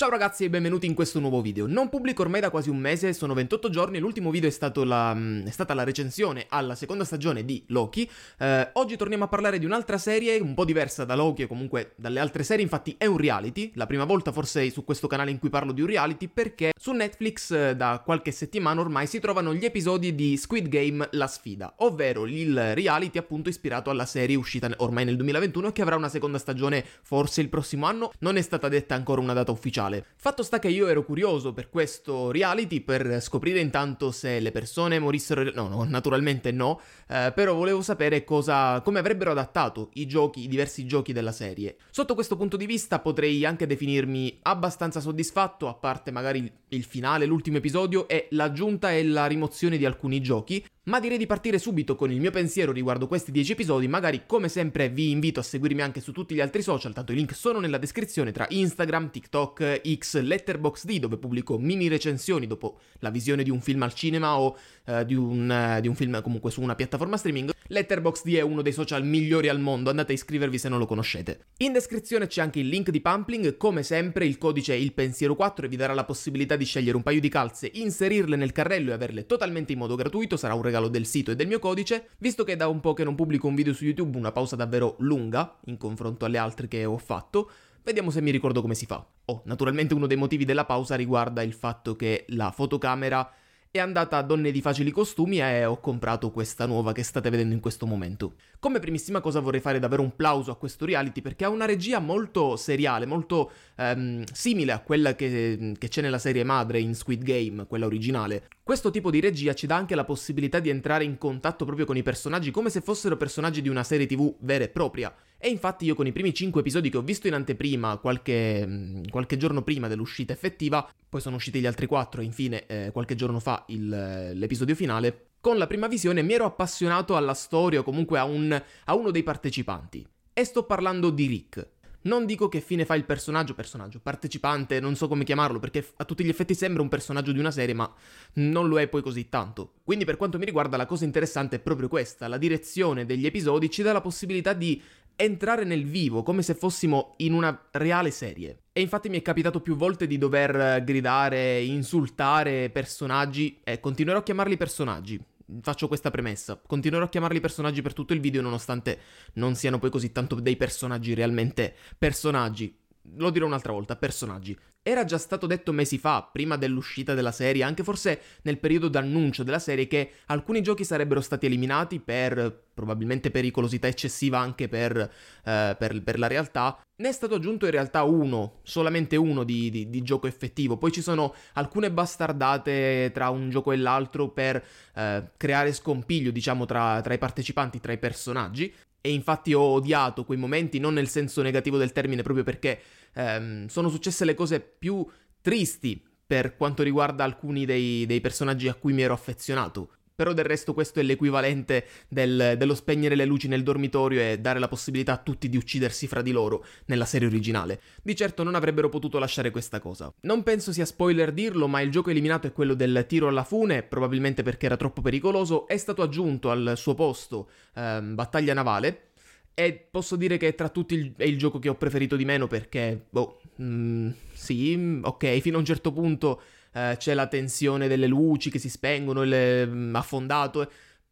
Ciao ragazzi e benvenuti in questo nuovo video. Non pubblico ormai da quasi un mese, sono 28 giorni, l'ultimo video è, stato la, mm, è stata la recensione alla seconda stagione di Loki. Eh, oggi torniamo a parlare di un'altra serie, un po' diversa da Loki e comunque dalle altre serie, infatti è un reality, la prima volta forse su questo canale in cui parlo di un reality perché su Netflix eh, da qualche settimana ormai si trovano gli episodi di Squid Game La Sfida, ovvero il reality appunto ispirato alla serie uscita ormai nel 2021 e che avrà una seconda stagione forse il prossimo anno, non è stata detta ancora una data ufficiale sociale. Fatto sta che io ero curioso per questo reality per scoprire intanto se le persone morissero, no, no naturalmente no, eh, però volevo sapere cosa, come avrebbero adattato i giochi, i diversi giochi della serie. Sotto questo punto di vista potrei anche definirmi abbastanza soddisfatto, a parte magari il finale, l'ultimo episodio e l'aggiunta e la rimozione di alcuni giochi, ma direi di partire subito con il mio pensiero riguardo questi 10 episodi, magari come sempre vi invito a seguirmi anche su tutti gli altri social, tanto i link sono nella descrizione tra Instagram, TikTok, X, Letterboxd dove pubblico mini recensioni dopo la visione di un film al cinema o eh, di, un, eh, di, un, film comunque su una piattaforma streaming. Letterboxd è uno dei social migliori al mondo, andate a iscrivervi se non lo conoscete. In descrizione c'è anche il link di Pumpling, come sempre il codice è il pensiero 4 e vi darà la possibilità di scegliere un paio di calze, inserirle nel carrello e averle totalmente in modo gratuito, sarà un regalo del sito e del mio codice, visto che da un po' che non pubblico un video su YouTube, una pausa davvero lunga in confronto alle altre che ho fatto, Vediamo se mi ricordo come si fa. Oh, naturalmente uno dei motivi della pausa riguarda il fatto che la fotocamera è andata a donne di facili costumi e ho comprato questa nuova che state vedendo in questo momento. Come primissima cosa vorrei fare davvero un plauso a questo reality perché ha una regia molto seriale, molto ehm, simile a quella che, che c'è nella serie madre in Squid Game, quella originale. Questo tipo di regia ci dà anche la possibilità di entrare in contatto proprio con i personaggi come se fossero personaggi di una serie TV vera e propria. E infatti io con i primi 5 episodi che ho visto in anteprima, qualche, mm, qualche giorno prima dell'uscita effettiva, poi sono usciti gli altri 4 e infine eh, qualche giorno fa il, eh, l'episodio finale, con la prima visione mi ero appassionato alla storia o comunque a, un, a uno dei partecipanti. E sto parlando di Rick, non dico che fine fa il personaggio, personaggio, partecipante, non so come chiamarlo, perché a tutti gli effetti sembra un personaggio di una serie, ma non lo è poi così tanto. Quindi per quanto mi riguarda la cosa interessante è proprio questa, la direzione degli episodi ci dà la possibilità di entrare nel vivo, come se fossimo in una reale serie. E infatti mi è capitato più volte di dover gridare, insultare personaggi, e continuerò a chiamarli personaggi, faccio questa premessa. Continuerò a chiamarli personaggi per tutto il video, nonostante non siano poi così tanto dei personaggi realmente personaggi lo dirò un'altra volta, personaggi. Era già stato detto mesi fa, prima dell'uscita della serie, anche forse nel periodo d'annuncio della serie, che alcuni giochi sarebbero stati eliminati per probabilmente pericolosità eccessiva anche per, eh, per, per la realtà. Ne è stato aggiunto in realtà uno, solamente uno di, di, di, gioco effettivo. Poi ci sono alcune bastardate tra un gioco e l'altro per eh, creare scompiglio, diciamo, tra, tra i partecipanti, tra i personaggi. E infatti ho odiato quei momenti, non nel senso negativo del termine, proprio perché ehm, sono successe le cose più tristi per quanto riguarda alcuni dei, dei personaggi a cui mi ero affezionato. Però del resto questo è l'equivalente del, dello spegnere le luci nel dormitorio e dare la possibilità a tutti di uccidersi fra di loro nella serie originale. Di certo non avrebbero potuto lasciare questa cosa. Non penso sia spoiler dirlo, ma il gioco eliminato è quello del tiro alla fune, probabilmente perché era troppo pericoloso, è stato aggiunto al suo posto ehm, battaglia navale. E posso dire che tra tutti il, è il gioco che ho preferito di meno perché, boh, Mm, sì, mm, ok, fino a un certo punto eh, c'è la tensione delle luci che si spengono, il mm, affondato, eh,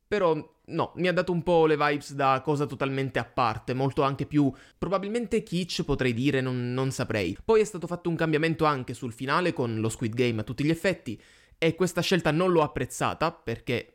però no, mi ha dato un po' le vibes da cosa totalmente a parte, molto anche più probabilmente kitsch potrei dire, non, non saprei. Poi è stato fatto un cambiamento anche sul finale con lo Squid Game a tutti gli effetti e questa scelta non l'ho apprezzata perché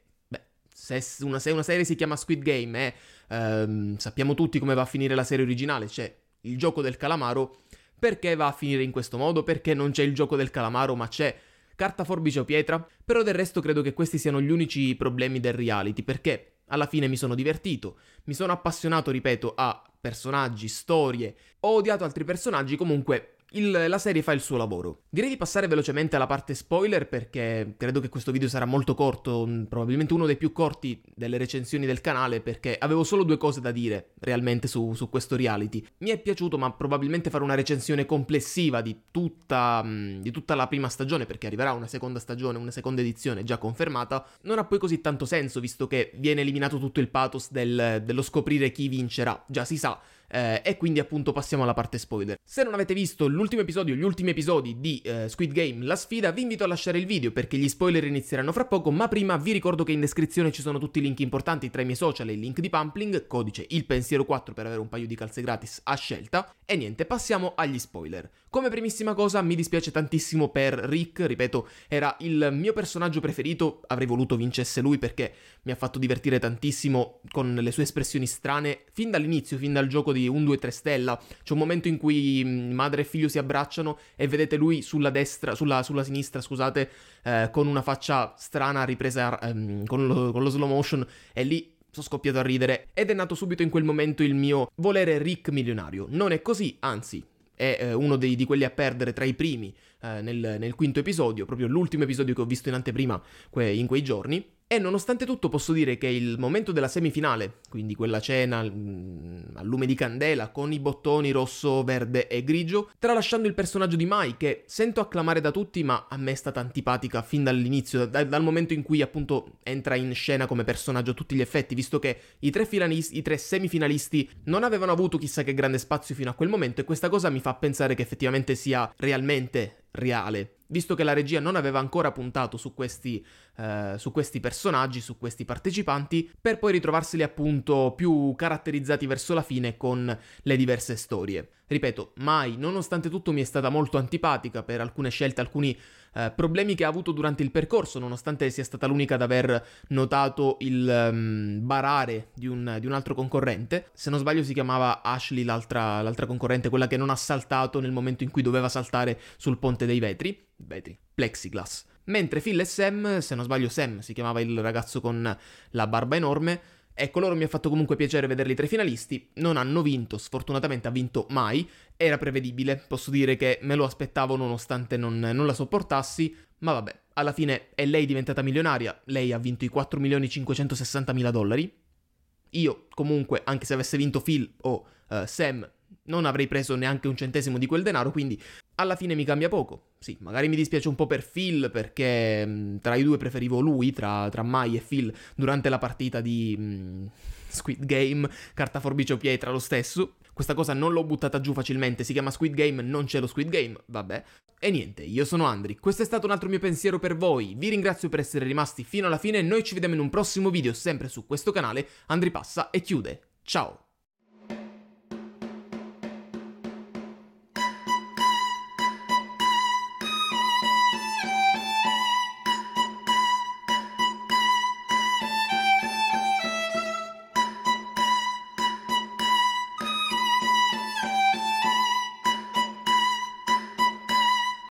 se una, se una, serie si chiama Squid Game e eh, ehm, sappiamo tutti come va a finire la serie originale, cioè il gioco del calamaro, perché va a finire in questo modo? Perché non c'è il gioco del calamaro ma c'è carta, forbice o pietra? Però del resto credo che questi siano gli unici problemi del reality perché alla fine mi sono divertito, mi sono appassionato, ripeto, a personaggi, storie, ho odiato altri personaggi, comunque il, la serie fa il suo lavoro. Direi di passare velocemente alla parte spoiler perché credo che questo video sarà molto corto, probabilmente uno dei più corti delle recensioni del canale perché avevo solo due cose da dire realmente su, su questo reality. Mi è piaciuto ma probabilmente fare una recensione complessiva di tutta, mm, di tutta la prima stagione perché arriverà una seconda stagione, una seconda edizione già confermata, non ha poi così tanto senso visto che viene eliminato tutto il pathos del, dello scoprire chi vincerà, già si sa eh, e quindi appunto passiamo alla parte spoiler. Se non avete visto l'ultimo episodio, gli ultimi episodi di eh, Squid Game, la sfida, vi invito a lasciare il video perché gli spoiler inizieranno fra poco, ma prima vi ricordo che in descrizione ci sono tutti i link importanti tra i miei social e il link di Pumpling, codice il pensiero 4 per avere un paio di calze gratis a scelta e niente, passiamo agli spoiler. Come primissima cosa mi dispiace tantissimo per Rick, ripeto, era il mio personaggio preferito, avrei voluto vincesse lui perché mi ha fatto divertire tantissimo con le sue espressioni strane fin dall'inizio, fin dal gioco di 1 2 3 stella. C'è un momento in cui mm, madre e figlio si abbracciano e vedete lui sulla destra, sulla, sulla sinistra, scusate, eh, con una faccia strana ripresa ehm, con, lo, con lo slow motion e lì sono scoppiato a ridere ed è nato subito in quel momento il mio volere Rick milionario. Non è così, anzi, è eh, uno dei, di quelli a perdere tra i primi eh, nel, nel quinto episodio, proprio l'ultimo episodio che ho visto in anteprima que- in quei giorni. E nonostante tutto posso dire che il momento della semifinale, quindi quella cena mm, a lume di candela con i bottoni rosso, verde e grigio, tralasciando il personaggio di Mai che sento acclamare da tutti ma a me è stata antipatica fin dall'inizio, da, dal momento in cui appunto entra in scena come personaggio a tutti gli effetti, visto che i tre, i tre semifinalisti non avevano avuto chissà che grande spazio fino a quel momento e questa cosa mi fa pensare che effettivamente sia realmente reale Visto che la regia non aveva ancora puntato su questi, eh, su questi personaggi, su questi partecipanti, per poi ritrovarseli appunto più caratterizzati verso la fine con le diverse storie. Ripeto, mai, nonostante tutto mi è stata molto antipatica per alcune scelte, alcuni eh, problemi che ha avuto durante il percorso, nonostante sia stata l'unica ad aver notato il um, barare di un, di un, altro concorrente. Se non sbaglio si chiamava Ashley l'altra, l'altra concorrente, quella che non ha saltato nel momento in cui doveva saltare sul ponte dei vetri, vetri, plexiglass. Mentre Phil e Sam, se non sbaglio Sam si chiamava il ragazzo con la barba enorme, Ecco, loro mi ha fatto comunque piacere vederli tra i finalisti, non hanno vinto, sfortunatamente ha vinto mai, era prevedibile, posso dire che me lo aspettavo nonostante non, non la sopportassi, ma vabbè, alla fine è lei diventata milionaria, lei ha vinto i 4 milioni 560 mila dollari. Io comunque, anche se avesse vinto Phil o uh, Sam, non avrei preso neanche un centesimo di quel denaro, quindi alla fine mi cambia poco. Sì, magari mi dispiace un po' per Phil perché mh, tra i due preferivo lui, tra, tra Mai e Phil, durante la partita di mh, Squid Game, carta forbice o pietra lo stesso. Questa cosa non l'ho buttata giù facilmente, si chiama Squid Game, non c'è lo Squid Game, vabbè. E niente, io sono Andri, questo è stato un altro mio pensiero per voi, vi ringrazio per essere rimasti fino alla fine noi ci vediamo in un prossimo video sempre su questo canale, Andri passa e chiude. Ciao!